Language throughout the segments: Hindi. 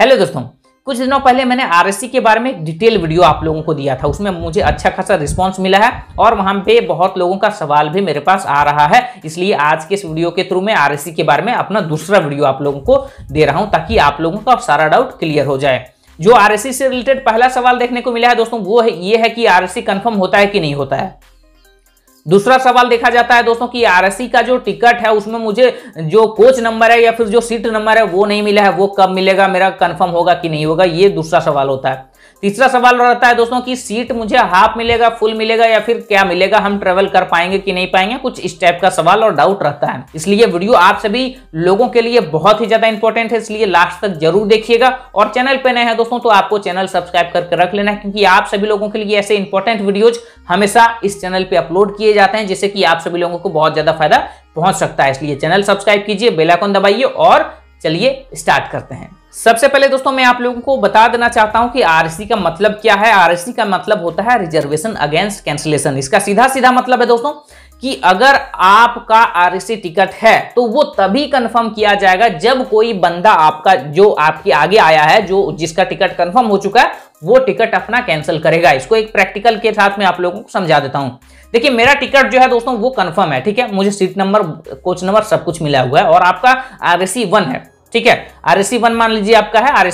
हेलो दोस्तों कुछ दिनों पहले मैंने आर के बारे में एक डिटेल वीडियो आप लोगों को दिया था उसमें मुझे अच्छा खासा रिस्पांस मिला है और वहां पे बहुत लोगों का सवाल भी मेरे पास आ रहा है इसलिए आज के इस वीडियो के थ्रू मैं आर के बारे में अपना दूसरा वीडियो आप लोगों को दे रहा हूं ताकि आप लोगों का सारा डाउट क्लियर हो जाए जो आर से रिलेटेड पहला सवाल देखने को मिला है दोस्तों वो है ये है कि आर कंफर्म होता है कि नहीं होता है दूसरा सवाल देखा जाता है दोस्तों कि आरएससी का जो टिकट है उसमें मुझे जो कोच नंबर है या फिर जो सीट नंबर है वो नहीं मिला है वो कब मिलेगा मेरा कंफर्म होगा कि नहीं होगा ये दूसरा सवाल होता है तीसरा सवाल रहता है दोस्तों कि सीट मुझे हाफ मिलेगा फुल मिलेगा या फिर क्या मिलेगा हम ट्रेवल कर पाएंगे कि नहीं पाएंगे कुछ इस टाइप का सवाल और डाउट रहता है इसलिए वीडियो आप सभी लोगों के लिए बहुत ही ज्यादा इंपॉर्टेंट है इसलिए लास्ट तक जरूर देखिएगा और चैनल पर नए हैं दोस्तों तो आपको चैनल सब्सक्राइब करके रख लेना क्योंकि आप सभी लोगों के लिए ऐसे इंपॉर्टेंट वीडियोज हमेशा इस चैनल पर अपलोड किए जाते हैं जिससे कि आप सभी लोगों को बहुत ज्यादा फायदा पहुंच सकता है इसलिए चैनल सब्सक्राइब कीजिए बेलाइकॉन दबाइए और चलिए स्टार्ट करते हैं सबसे पहले दोस्तों मैं आप लोगों को बता देना चाहता हूं कि आरएससी का मतलब क्या है आरएससी का मतलब होता है रिजर्वेशन अगेंस्ट कैंसिलेशन इसका सीधा सीधा मतलब है दोस्तों कि अगर आपका आरएससी टिकट है तो वो तभी कंफर्म किया जाएगा जब कोई बंदा आपका जो आपके आगे आया है जो जिसका टिकट कंफर्म हो चुका है वो टिकट अपना कैंसिल करेगा इसको एक प्रैक्टिकल के साथ में आप लोगों को समझा देता हूं देखिए मेरा टिकट जो है दोस्तों वो कंफर्म है ठीक है मुझे सीट नंबर कोच नंबर सब कुछ मिला हुआ है और आपका आरएससी वन है ठीक है आर वन e मान लीजिए आपका है आर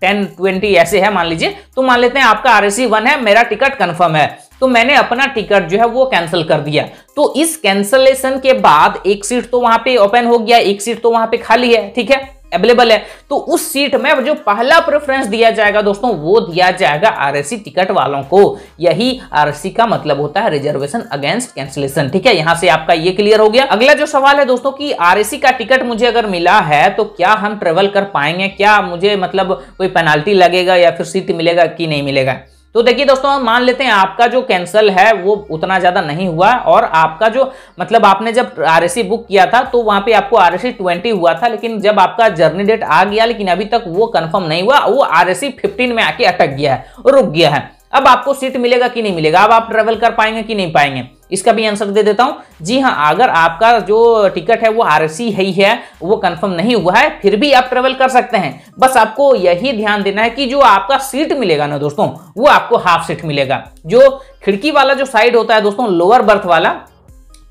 टेन ट्वेंटी ऐसे है मान लीजिए तो मान लेते हैं आपका आर वन e है मेरा टिकट कंफर्म है तो मैंने अपना टिकट जो है वो कैंसिल कर दिया तो इस कैंसलेशन के बाद एक सीट तो वहां पे ओपन हो गया एक सीट तो वहां पे खाली है ठीक है अवेलेबल है तो उस सीट में जो पहला प्रेफरेंस दिया जाएगा दोस्तों वो दिया जाएगा आरएससी टिकट वालों को यही आरएससी का मतलब होता है रिजर्वेशन अगेंस्ट कैंसिलेशन ठीक है यहां से आपका ये क्लियर हो गया अगला जो सवाल है दोस्तों कि आरएससी का टिकट मुझे अगर मिला है तो क्या हम ट्रेवल कर पाएंगे क्या मुझे मतलब कोई पेनाल्टी लगेगा या फिर सीट मिलेगा कि नहीं मिलेगा तो देखिए दोस्तों हम मान लेते हैं आपका जो कैंसल है वो उतना ज़्यादा नहीं हुआ और आपका जो मतलब आपने जब आर बुक किया था तो वहाँ पे आपको आरएसी 20 हुआ था लेकिन जब आपका जर्नी डेट आ गया लेकिन अभी तक वो कंफर्म नहीं हुआ वो आरएसी 15 में आके अटक गया है रुक गया है अब आपको सीट मिलेगा कि नहीं मिलेगा अब आप ट्रेवल कर पाएंगे कि नहीं पाएंगे इसका भी आंसर दे देता हूं जी हाँ अगर आपका जो टिकट है वो आरसी है ही है वो कंफर्म नहीं हुआ है फिर भी आप ट्रेवल कर सकते हैं बस आपको यही ध्यान देना है कि जो आपका सीट मिलेगा ना दोस्तों वो आपको हाफ सीट मिलेगा जो खिड़की वाला जो साइड होता है दोस्तों लोअर बर्थ वाला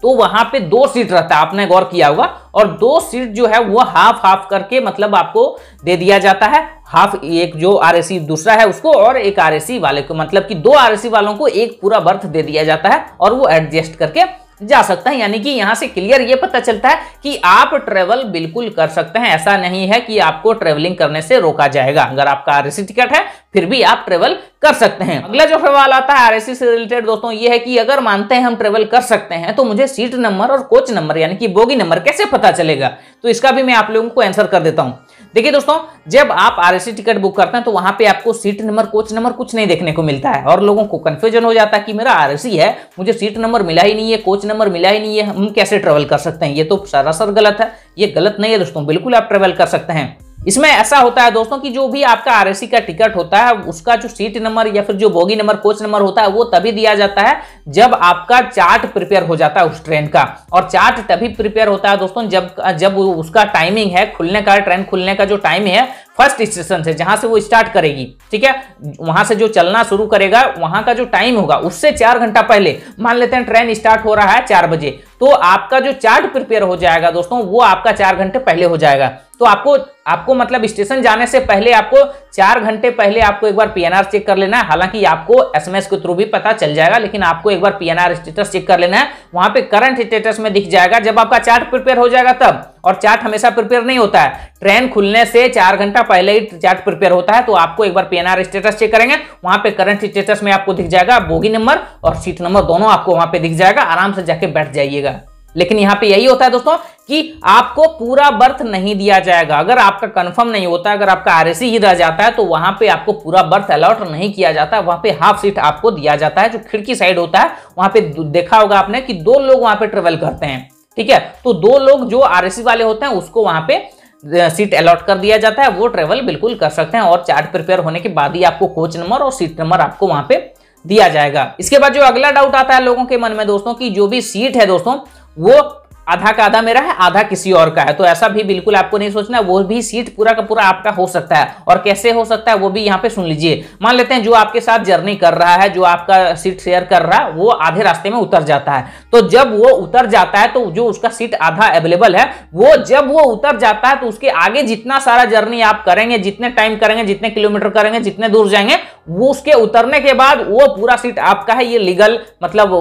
तो वहां पे दो सीट रहता है आपने गौर किया होगा और दो सीट जो है वो हाफ हाफ करके मतलब आपको दे दिया जाता है हाफ एक जो आरएसी e दूसरा है उसको और एक आरएसी e वाले को मतलब कि दो आरएसी e वालों को एक पूरा बर्थ दे दिया जाता है और वो एडजस्ट करके जा सकता है यानी कि यहां से क्लियर ये पता चलता है कि आप ट्रेवल बिल्कुल कर सकते हैं ऐसा नहीं है कि आपको ट्रेवलिंग करने से रोका जाएगा अगर आपका आरएसी टिकट है फिर भी आप ट्रेवल कर सकते हैं अगला जो सवाल आता है आरएसी से रिलेटेड दोस्तों ये है कि अगर मानते हैं हम ट्रेवल कर सकते हैं तो मुझे सीट नंबर और कोच नंबर यानी कि बोगी नंबर कैसे पता चलेगा तो इसका भी मैं आप लोगों को आंसर कर देता हूं देखिए दोस्तों जब आप आरएससी टिकट बुक करते हैं तो वहां पे आपको सीट नंबर कोच नंबर कुछ नहीं देखने को मिलता है और लोगों को कंफ्यूजन हो जाता है कि मेरा आरएससी है मुझे सीट नंबर मिला ही नहीं है कोच नंबर मिला ही नहीं है हम कैसे ट्रेवल कर सकते हैं ये तो सरासर गलत है ये गलत नहीं है दोस्तों बिल्कुल आप ट्रेवल कर सकते हैं इसमें ऐसा होता है दोस्तों कि जो भी आपका आरएसी का टिकट होता है उसका जो सीट नंबर या फिर जो बोगी नंबर कोच नंबर होता है वो तभी दिया जाता है जब आपका चार्ट प्रिपेयर हो जाता है उस ट्रेन का और चार्ट तभी प्रिपेयर होता है दोस्तों जब जब उसका टाइमिंग है खुलने का ट्रेन खुलने का जो टाइम है फर्स्ट स्टेशन से जहां से वो स्टार्ट करेगी ठीक है वहां से जो चलना शुरू करेगा वहां का जो टाइम होगा उससे चार घंटा पहले मान लेते हैं ट्रेन स्टार्ट हो रहा है चार बजे तो आपका जो चार्ट प्रिपेयर हो जाएगा दोस्तों वो आपका चार घंटे पहले हो जाएगा तो आपको आपको मतलब स्टेशन जाने से पहले आपको चार घंटे पहले आपको एक बार पीएनआर चेक कर लेना है हालांकि आपको एसएमएस के थ्रू भी पता चल जाएगा लेकिन आपको एक बार पीएनआर स्टेटस चेक कर लेना है वहां पे करंट स्टेटस में दिख जाएगा जब आपका चार्ट प्रिपेयर हो जाएगा तब और चार्ट हमेशा प्रिपेयर नहीं होता है ट्रेन खुलने से चार घंटा पहले ही चार्ट प्रिपेयर होता है तो आपको एक बार पीएनआर स्टेटस चेक करेंगे वहां पर करंट स्टेटस में आपको दिख जाएगा बोगी नंबर और सीट नंबर दोनों आपको वहां पे दिख जाएगा आराम से जाके बैठ जाइएगा लेकिन यहाँ पे यही होता है दोस्तों कि आपको पूरा बर्थ नहीं दिया जाएगा अगर आपका कंफर्म नहीं होता अगर आपका आरएसी ही रह जाता है तो वहां पे आपको पूरा बर्थ अलॉट नहीं किया जाता वहां पे हाफ सीट आपको दिया जाता है जो खिड़की साइड होता है वहां पे देखा होगा आपने कि दो लोग वहां पे ट्रेवल करते हैं ठीक है तो दो लोग जो आर वाले होते हैं उसको वहां पे सीट अलॉट कर दिया जाता है वो ट्रेवल बिल्कुल कर सकते हैं और चार्ट प्रिपेयर होने के बाद ही आपको कोच नंबर और सीट नंबर आपको वहां पे दिया जाएगा इसके बाद जो अगला डाउट आता है लोगों के मन में दोस्तों की जो भी सीट है दोस्तों 五。आधा का आधा मेरा है आधा किसी और का है तो ऐसा भी बिल्कुल आपको नहीं सोचना वो भी सीट पूरा का पूरा आपका हो सकता है और कैसे हो सकता है वो भी यहाँ पे सुन लीजिए मान लेते हैं जो आपके साथ जर्नी कर रहा है जो आपका सीट शेयर कर रहा है वो आधे रास्ते में उतर जाता है तो जब वो उतर जाता है तो जो उसका सीट आधा अवेलेबल है वो जब वो उतर जाता है तो उसके आगे जितना सारा जर्नी आप करेंगे जितने टाइम करेंगे जितने किलोमीटर करेंगे जितने दूर जाएंगे वो उसके उतरने के बाद वो पूरा सीट आपका है ये लीगल मतलब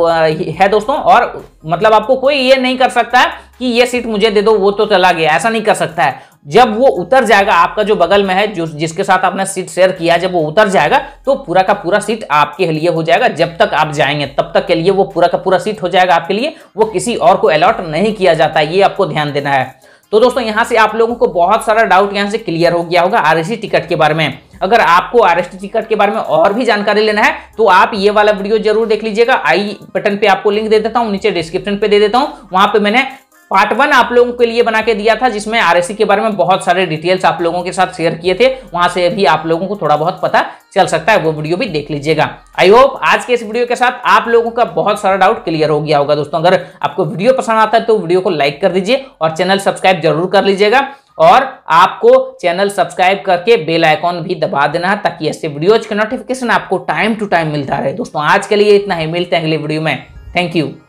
है दोस्तों और मतलब आपको कोई ये नहीं कर सकता सकता है कि ये सीट मुझे दे दो वो तो चला गया ऐसा नहीं कर सकता है जब वो उतर जाएगा आपका जो बगल में है जो जिसके साथ आपने सीट शेयर किया जब वो उतर जाएगा तो पूरा का पूरा सीट आपके लिए हो जाएगा जब तक आप जाएंगे तब तक के लिए वो पूरा का पूरा सीट हो जाएगा आपके लिए वो किसी और को अलॉट नहीं किया जाता ये आपको ध्यान देना है तो दोस्तों यहां से आप लोगों को बहुत सारा डाउट यहां से क्लियर हो गया होगा आरएसी टिकट के बारे में अगर आपको आर एस टिकट के बारे में और भी जानकारी लेना है तो आप ये वाला वीडियो जरूर देख लीजिएगा आई बटन पे आपको लिंक दे देता हूँ नीचे डिस्क्रिप्शन पे दे देता हूँ वहां पे मैंने पार्ट वन आप लोगों के लिए बना के दिया था जिसमें आरएससी के बारे में बहुत सारे डिटेल्स आप लोगों के साथ शेयर किए थे वहां से भी आप लोगों को थोड़ा बहुत पता चल सकता है वो वीडियो भी देख लीजिएगा आई होप आज के इस वीडियो के साथ आप लोगों का बहुत सारा डाउट क्लियर हो गया होगा दोस्तों अगर आपको वीडियो पसंद आता है तो वीडियो को लाइक कर दीजिए और चैनल सब्सक्राइब जरूर कर लीजिएगा और आपको चैनल सब्सक्राइब करके बेल आइकॉन भी दबा देना है ताकि ऐसे वीडियोज का नोटिफिकेशन आपको टाइम टू टाइम मिलता रहे दोस्तों आज के लिए इतना ही मिलते हैं अगले वीडियो में थैंक यू